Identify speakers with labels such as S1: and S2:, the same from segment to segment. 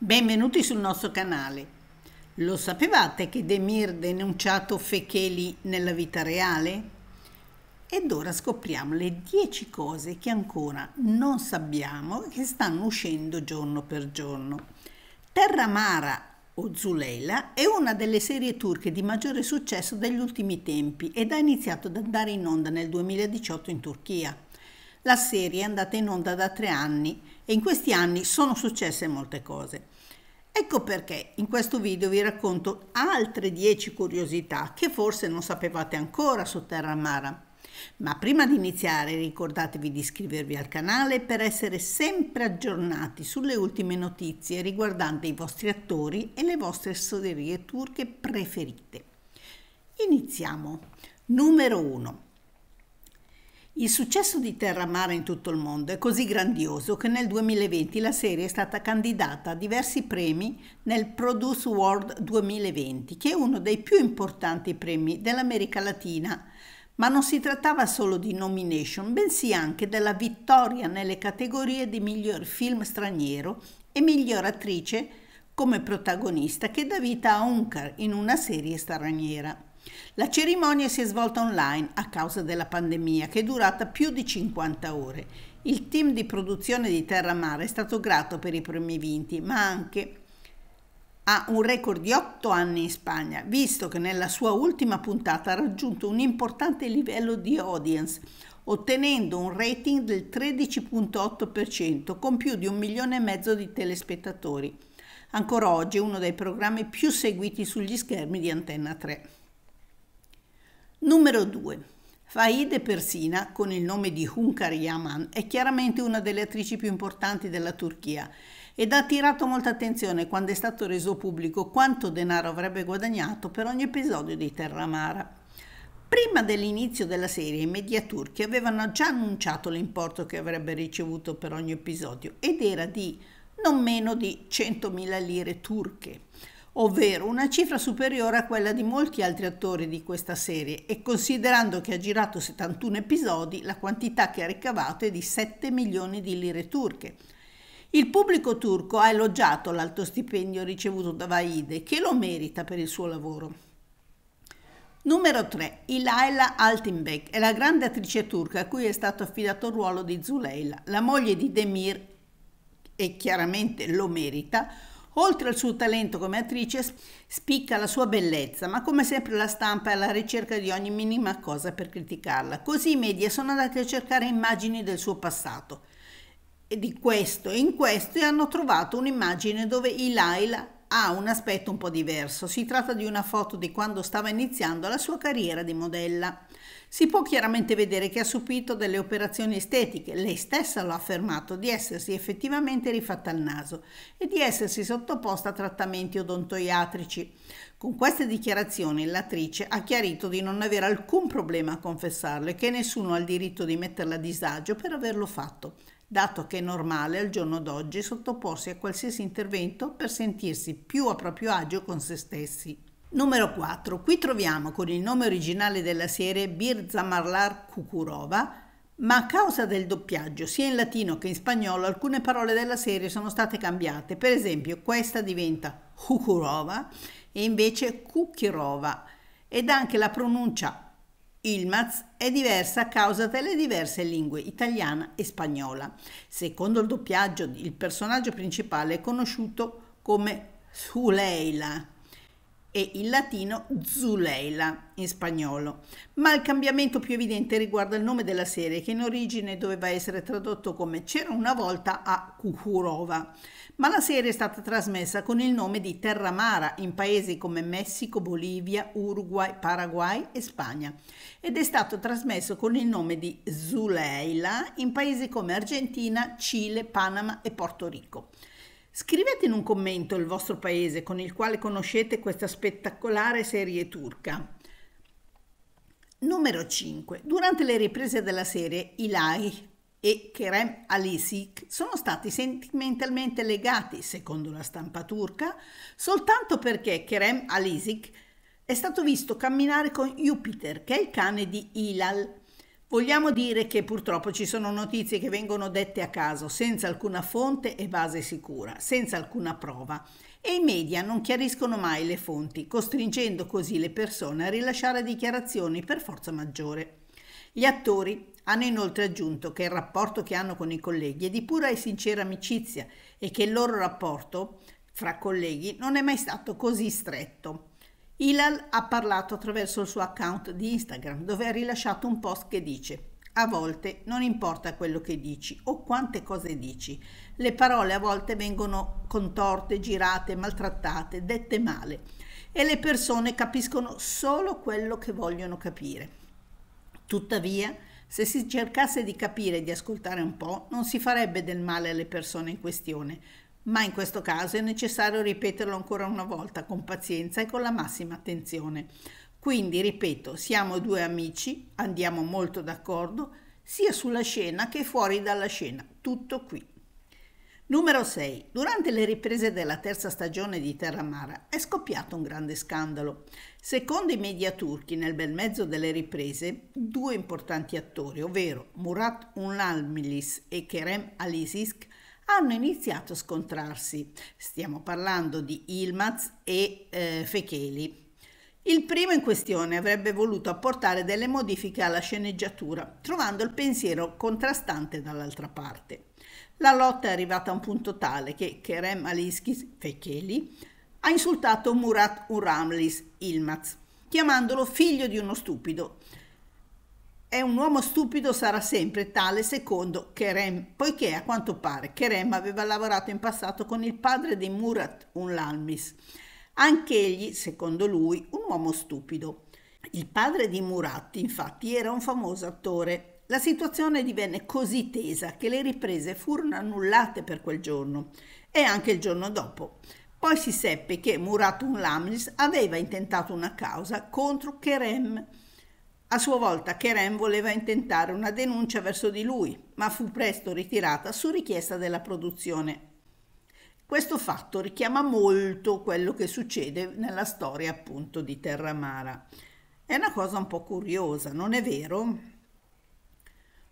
S1: Benvenuti sul nostro canale. Lo sapevate che Demir denunciato Fecheli nella vita reale? Ed ora scopriamo le 10 cose che ancora non sappiamo e che stanno uscendo giorno per giorno. Terra Mara o Zuleila è una delle serie turche di maggiore successo degli ultimi tempi ed ha iniziato ad andare in onda nel 2018 in Turchia. La serie è andata in onda da tre anni e in questi anni sono successe molte cose. Ecco perché in questo video vi racconto altre 10 curiosità che forse non sapevate ancora su Terra Mara. Ma prima di iniziare ricordatevi di iscrivervi al canale per essere sempre aggiornati sulle ultime notizie riguardanti i vostri attori e le vostre storie turche preferite. Iniziamo. Numero 1. Il successo di Terra Terramare in tutto il mondo è così grandioso che nel 2020 la serie è stata candidata a diversi premi nel Produce World 2020, che è uno dei più importanti premi dell'America Latina. Ma non si trattava solo di nomination, bensì anche della vittoria nelle categorie di miglior film straniero e miglior attrice come protagonista che dà vita a Uncar in una serie straniera. La cerimonia si è svolta online a causa della pandemia che è durata più di 50 ore. Il team di produzione di Terra Mare è stato grato per i premi vinti, ma anche ha un record di 8 anni in Spagna, visto che nella sua ultima puntata ha raggiunto un importante livello di audience, ottenendo un rating del 13.8% con più di un milione e mezzo di telespettatori. Ancora oggi è uno dei programmi più seguiti sugli schermi di Antenna 3. Numero 2. Faide Persina, con il nome di Hunkar Yaman, è chiaramente una delle attrici più importanti della Turchia ed ha attirato molta attenzione quando è stato reso pubblico quanto denaro avrebbe guadagnato per ogni episodio di Terra Amara. Prima dell'inizio della serie, i media turchi avevano già annunciato l'importo che avrebbe ricevuto per ogni episodio ed era di non meno di 100.000 lire turche ovvero una cifra superiore a quella di molti altri attori di questa serie e considerando che ha girato 71 episodi, la quantità che ha ricavato è di 7 milioni di lire turche. Il pubblico turco ha elogiato l'alto stipendio ricevuto da Vaide, che lo merita per il suo lavoro. Numero 3. Ilayla Altinbek è la grande attrice turca a cui è stato affidato il ruolo di Zuleila, la moglie di Demir, e chiaramente lo merita, Oltre al suo talento come attrice spicca la sua bellezza, ma come sempre la stampa è alla ricerca di ogni minima cosa per criticarla. Così i media sono andati a cercare immagini del suo passato. E di questo e in questo e hanno trovato un'immagine dove Ilaila ha un aspetto un po' diverso. Si tratta di una foto di quando stava iniziando la sua carriera di modella. Si può chiaramente vedere che ha subito delle operazioni estetiche, lei stessa lo ha affermato, di essersi effettivamente rifatta il naso e di essersi sottoposta a trattamenti odontoiatrici. Con queste dichiarazioni l'attrice ha chiarito di non avere alcun problema a confessarlo e che nessuno ha il diritto di metterla a disagio per averlo fatto, dato che è normale al giorno d'oggi sottoporsi a qualsiasi intervento per sentirsi più a proprio agio con se stessi. Numero 4. Qui troviamo con il nome originale della serie Birza Marlar Kukurova, ma a causa del doppiaggio sia in latino che in spagnolo alcune parole della serie sono state cambiate. Per esempio, questa diventa Kukurova e invece Kukirova ed anche la pronuncia Ilmaz è diversa a causa delle diverse lingue italiana e spagnola. Secondo il doppiaggio, il personaggio principale è conosciuto come Suleila e il latino Zuleila in spagnolo, ma il cambiamento più evidente riguarda il nome della serie che in origine doveva essere tradotto come C'era una volta a Kukurova, ma la serie è stata trasmessa con il nome di Terra Mara in paesi come Messico, Bolivia, Uruguay, Paraguay e Spagna ed è stato trasmesso con il nome di Zuleila in paesi come Argentina, Cile, Panama e Porto Rico. Scrivete in un commento il vostro paese con il quale conoscete questa spettacolare serie turca. Numero 5. Durante le riprese della serie, Ilai e Kerem Alisik sono stati sentimentalmente legati, secondo la stampa turca, soltanto perché Kerem Alisik è stato visto camminare con Jupiter, che è il cane di Ilal, Vogliamo dire che purtroppo ci sono notizie che vengono dette a caso, senza alcuna fonte e base sicura, senza alcuna prova, e i media non chiariscono mai le fonti, costringendo così le persone a rilasciare dichiarazioni per forza maggiore. Gli attori hanno inoltre aggiunto che il rapporto che hanno con i colleghi è di pura e sincera amicizia e che il loro rapporto fra colleghi non è mai stato così stretto. Ilal ha parlato attraverso il suo account di Instagram dove ha rilasciato un post che dice a volte non importa quello che dici o quante cose dici, le parole a volte vengono contorte, girate, maltrattate, dette male e le persone capiscono solo quello che vogliono capire. Tuttavia, se si cercasse di capire e di ascoltare un po', non si farebbe del male alle persone in questione, ma in questo caso è necessario ripeterlo ancora una volta con pazienza e con la massima attenzione. Quindi, ripeto, siamo due amici, andiamo molto d'accordo, sia sulla scena che fuori dalla scena, tutto qui. Numero 6. Durante le riprese della terza stagione di Terra Mara è scoppiato un grande scandalo. Secondo i media turchi, nel bel mezzo delle riprese, due importanti attori, ovvero Murat Unalmilis e Kerem Alisisk, hanno iniziato a scontrarsi. Stiamo parlando di Ilmaz e eh, Fecheli. Il primo in questione avrebbe voluto apportare delle modifiche alla sceneggiatura, trovando il pensiero contrastante dall'altra parte. La lotta è arrivata a un punto tale che Kerem Aliski Fecheli ha insultato Murat Uramlis Ilmaz, chiamandolo figlio di uno stupido, è un uomo stupido sarà sempre tale secondo Kerem, poiché a quanto pare Kerem aveva lavorato in passato con il padre di Murat Unlalmis, anch'egli, secondo lui, un uomo stupido. Il padre di Murat, infatti, era un famoso attore la situazione divenne così tesa che le riprese furono annullate per quel giorno e anche il giorno dopo. Poi si seppe che Murat Unlamlis aveva intentato una causa contro Kerem a sua volta Keren voleva intentare una denuncia verso di lui, ma fu presto ritirata su richiesta della produzione. Questo fatto richiama molto quello che succede nella storia appunto di Terra Mara. È una cosa un po' curiosa, non è vero?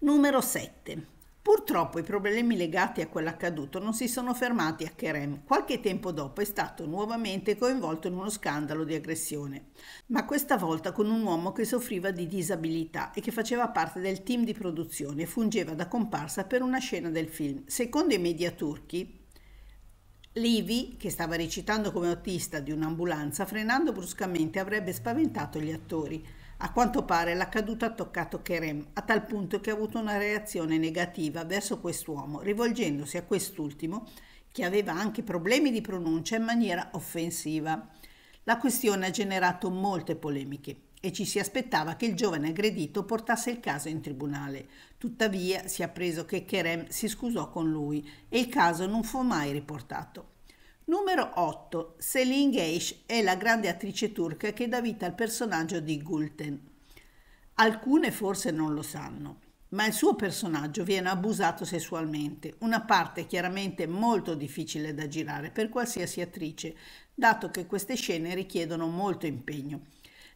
S1: Numero 7. Purtroppo i problemi legati a quell'accaduto non si sono fermati a Kerem. Qualche tempo dopo è stato nuovamente coinvolto in uno scandalo di aggressione, ma questa volta con un uomo che soffriva di disabilità e che faceva parte del team di produzione e fungeva da comparsa per una scena del film. Secondo i media turchi, Livi, che stava recitando come autista di un'ambulanza, frenando bruscamente avrebbe spaventato gli attori. A quanto pare la caduta ha toccato Kerem a tal punto che ha avuto una reazione negativa verso quest'uomo, rivolgendosi a quest'ultimo che aveva anche problemi di pronuncia in maniera offensiva. La questione ha generato molte polemiche e ci si aspettava che il giovane aggredito portasse il caso in tribunale. Tuttavia si è appreso che Kerem si scusò con lui e il caso non fu mai riportato. Numero 8. Selin Geish è la grande attrice turca che dà vita al personaggio di Gulten. Alcune forse non lo sanno, ma il suo personaggio viene abusato sessualmente, una parte chiaramente molto difficile da girare per qualsiasi attrice, dato che queste scene richiedono molto impegno.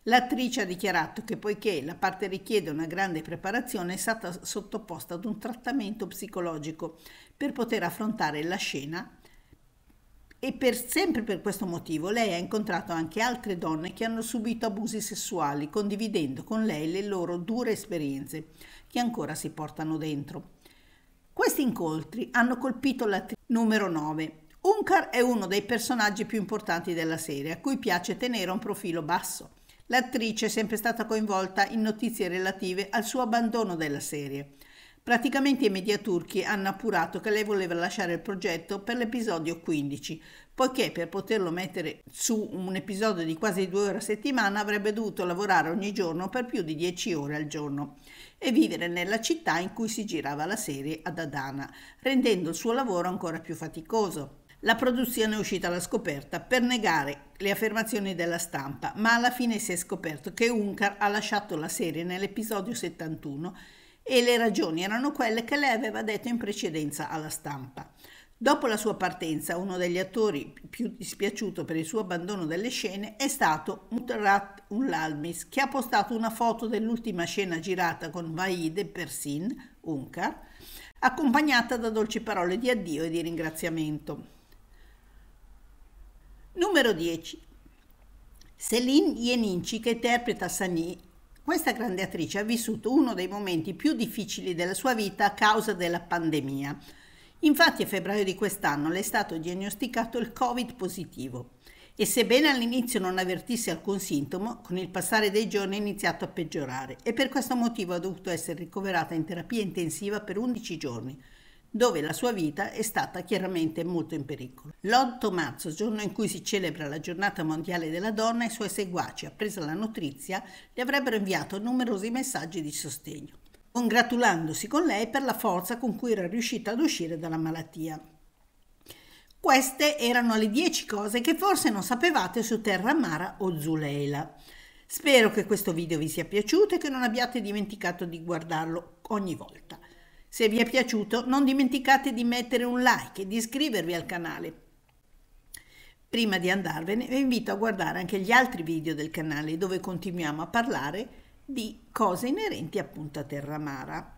S1: L'attrice ha dichiarato che poiché la parte richiede una grande preparazione è stata sottoposta ad un trattamento psicologico per poter affrontare la scena e per sempre per questo motivo lei ha incontrato anche altre donne che hanno subito abusi sessuali, condividendo con lei le loro dure esperienze che ancora si portano dentro. Questi incontri hanno colpito l'attrice numero 9. Unkar è uno dei personaggi più importanti della serie, a cui piace tenere un profilo basso. L'attrice è sempre stata coinvolta in notizie relative al suo abbandono della serie. Praticamente i media turchi hanno appurato che lei voleva lasciare il progetto per l'episodio 15, poiché per poterlo mettere su un episodio di quasi due ore a settimana avrebbe dovuto lavorare ogni giorno per più di 10 ore al giorno e vivere nella città in cui si girava la serie ad Adana, rendendo il suo lavoro ancora più faticoso. La produzione è uscita alla scoperta per negare le affermazioni della stampa, ma alla fine si è scoperto che Unkar ha lasciato la serie nell'episodio 71 e le ragioni erano quelle che lei aveva detto in precedenza alla stampa. Dopo la sua partenza, uno degli attori più dispiaciuto per il suo abbandono delle scene è stato Mutrat Unlalmis, che ha postato una foto dell'ultima scena girata con Vaide Persin, Unkar, accompagnata da dolci parole di addio e di ringraziamento. Numero 10. Céline Yeninci, che interpreta Sani, questa grande attrice ha vissuto uno dei momenti più difficili della sua vita a causa della pandemia. Infatti a febbraio di quest'anno le è stato diagnosticato il Covid positivo e sebbene all'inizio non avvertisse alcun sintomo, con il passare dei giorni è iniziato a peggiorare e per questo motivo ha dovuto essere ricoverata in terapia intensiva per 11 giorni, dove la sua vita è stata chiaramente molto in pericolo. L'8 marzo, giorno in cui si celebra la giornata mondiale della donna, i suoi seguaci, appresa la notizia, le avrebbero inviato numerosi messaggi di sostegno, congratulandosi con lei per la forza con cui era riuscita ad uscire dalla malattia. Queste erano le 10 cose che forse non sapevate su Terra Amara o Zuleila. Spero che questo video vi sia piaciuto e che non abbiate dimenticato di guardarlo ogni volta. Se vi è piaciuto non dimenticate di mettere un like e di iscrivervi al canale. Prima di andarvene vi invito a guardare anche gli altri video del canale dove continuiamo a parlare di cose inerenti appunto a Terramara.